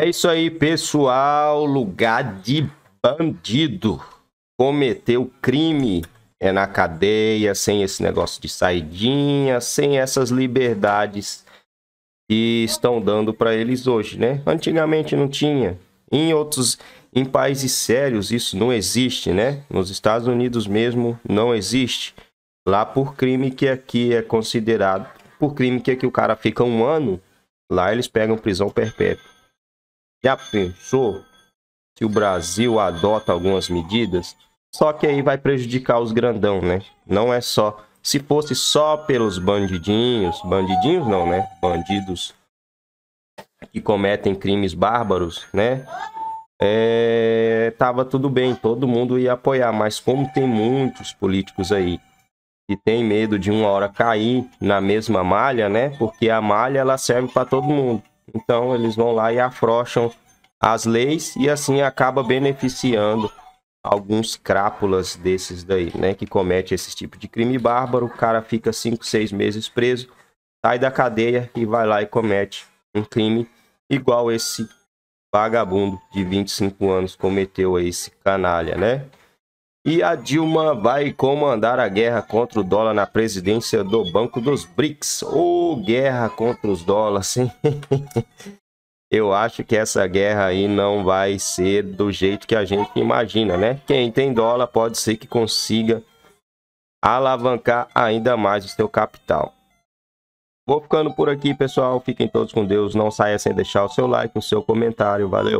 É isso aí, pessoal. Lugar de bandido. Cometeu crime. É na cadeia, sem esse negócio de saidinha, sem essas liberdades que estão dando para eles hoje, né? Antigamente não tinha. Em outros, em países sérios, isso não existe, né? Nos Estados Unidos mesmo não existe. Lá por crime que aqui é considerado, por crime que aqui o cara fica um ano, lá eles pegam prisão perpétua. Já pensou se o Brasil adota algumas medidas? Só que aí vai prejudicar os grandão, né? Não é só. Se fosse só pelos bandidinhos, bandidinhos não, né? Bandidos que cometem crimes bárbaros, né? É, tava tudo bem, todo mundo ia apoiar, mas como tem muitos políticos aí que tem medo de uma hora cair na mesma malha, né? Porque a malha ela serve para todo mundo. Então eles vão lá e afrouxam as leis e assim acaba beneficiando alguns crápulas desses daí, né? Que comete esse tipo de crime bárbaro. O cara fica 5, 6 meses preso, sai da cadeia e vai lá e comete um crime igual esse vagabundo de 25 anos cometeu aí, esse canalha, né? E a Dilma vai comandar a guerra contra o dólar na presidência do Banco dos BRICS. Ou oh, guerra contra os dólares, hein? Eu acho que essa guerra aí não vai ser do jeito que a gente imagina, né? Quem tem dólar pode ser que consiga alavancar ainda mais o seu capital. Vou ficando por aqui, pessoal. Fiquem todos com Deus. Não saia sem deixar o seu like, o seu comentário. Valeu!